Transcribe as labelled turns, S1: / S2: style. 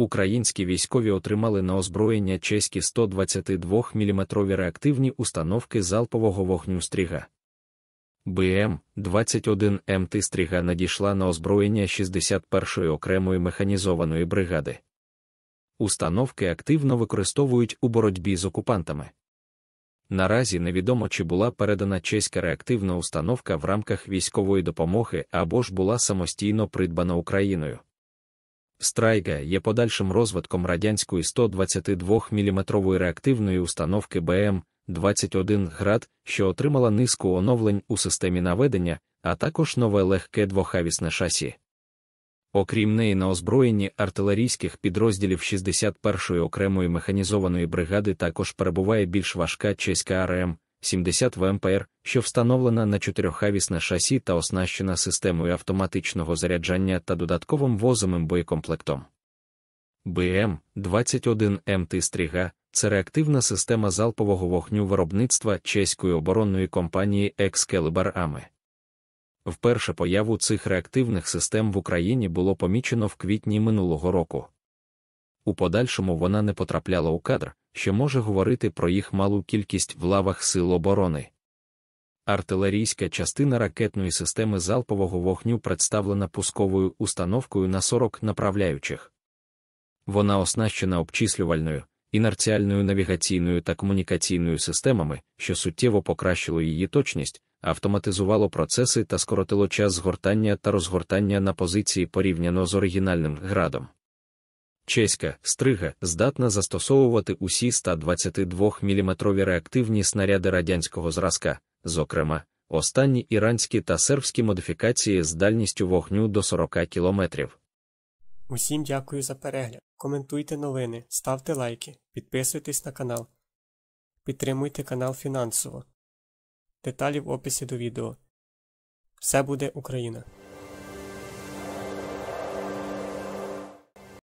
S1: українські військові отримали на озброєння чеські 122 мм реактивні установки залпового вогню стріга. БМ 21 МТ стріга надійшла на озброєння 61-ї окремої механізованої бригади. Установки активно використовують у боротьбі з окупантами. Наразі невідомо, чи була передана чеська реактивна установка в рамках військової допомоги або ж була самостійно придбана Україною. Страйга є подальшим розвитком радянської 122 мм реактивної установки БМ 21 град, що отримала низку оновлень у системі наведення, а також нове легке двохавісне шасі. Окрім неї, на озброєнні артилерійських підрозділів 61-ї окремої механізованої бригади також перебуває більш важка чеська АРМ 70 ВМПР, що встановлена на чотирьохавісне шасі та оснащена системою автоматичного заряджання та додатковим возовим боєкомплектом. БМ 21 МТ Стріга це реактивна система залпового вогню виробництва чеської оборонної компанії Excalibur Ами. Вперше появу цих реактивних систем в Україні було помічено в квітні минулого року у подальшому вона не потрапляла у кадр, що може говорити про їх малу кількість в лавах сил оборони. Артилерійська частина ракетної системи залпового вогню представлена пусковою установкою на 40 направляючих. Вона оснащена обчислювальною, інерціальною навігаційною та комунікаційною системами, що суттєво покращило її точність, автоматизувало процеси та скоротило час згортання та розгортання на позиції порівняно з оригінальним градом. Чеська стрига здатна застосовувати усі 122-мм реактивні снаряди радянського зразка, зокрема, останні іранські та сербські модифікації з дальністю вогню до 40 км.
S2: Усім дякую за перегляд. Коментуйте новини, ставте лайки, підписуйтесь на канал. Підтримуйте канал фінансово. Деталі в описі до відео. Все буде Україна!